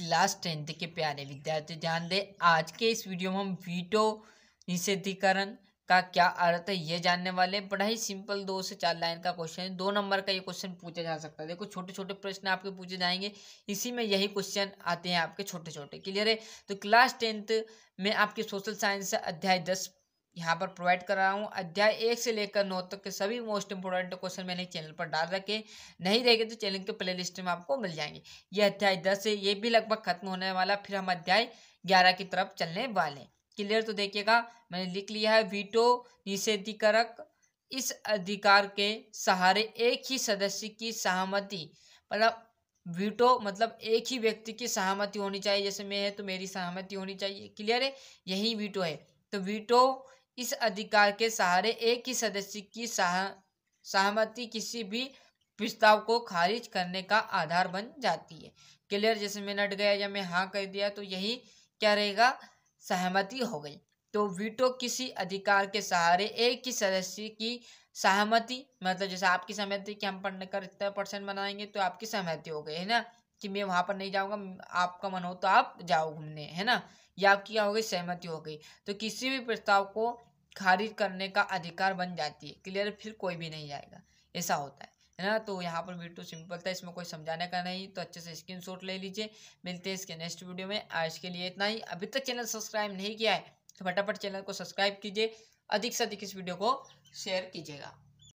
class tenth के प्यारे विद्यार्थी ध्यान दें आज के इस वीडियो में हम वीटो निषेधीकरण का क्या अर्थ है ये जानने वाले हैं बड़ा ही सिंपल दो से चार लाइन का क्वेश्चन है दो नंबर का ये क्वेश्चन पूछा जा सकता है देखो छोटे छोटे प्रश्न आपके पूछे जाएंगे इसी में यही क्वेश्चन आते हैं आपके छोटे छोटे क्लियर है तो क्लास टेंथ में आपके सोशल साइंस अध्याय दस यहाँ पर प्रोवाइड कर रहा हूँ अध्याय एक से लेकर नौ तक के सभी मोस्ट इंपॉर्टेंट क्वेश्चन मैंने चैनल पर डाल रखे नहीं रहेगा तो चैनल के प्लेलिस्ट में आपको मिल जाएंगे ये अध्याय दस है ये भी लगभग खत्म होने वाला फिर हम अध्याय ग्यारह की तरफ चलने वाले क्लियर तो देखिएगा मैंने लिख लिया है वीटो निषेधिकारक इस अधिकार के सहारे एक ही सदस्य की सहमति मतलब वीटो मतलब एक ही व्यक्ति की सहमति होनी चाहिए जैसे मैं है तो मेरी सहमति होनी चाहिए क्लियर है यही वीटो है तो वीटो इस अधिकार के सहारे एक ही सदस्य की सहमति किसी भी प्रस्ताव को खारिज करने का आधार बन जाती है क्लियर जैसे मैं नट गया या मैं हाँ कर दिया तो यही क्या रहेगा सहमति हो गई तो वीटो किसी अधिकार के सहारे एक ही सदस्य की सहमति मतलब जैसे आपकी सहमति कि हम पढ़ने कर इतना परसेंट बनाएंगे तो आपकी सहमति हो गई है ना कि मैं वहाँ पर नहीं जाऊँगा आपका मन हो तो आप जाओ घूमने है ना या आपकी क्या हो गई सहमति हो गई तो किसी भी प्रस्ताव को खारिज करने का अधिकार बन जाती है क्लियर फिर कोई भी नहीं जाएगा ऐसा होता है है ना तो यहाँ पर वीडियो सिंपल था इसमें कोई समझाने का नहीं तो अच्छे से स्क्रीन शॉट ले लीजिए मिलते हैं इसके नेक्स्ट वीडियो में आज के लिए इतना ही अभी तक चैनल सब्सक्राइब नहीं किया है तो फटाफट चैनल को सब्सक्राइब कीजिए अधिक से अधिक इस वीडियो को शेयर कीजिएगा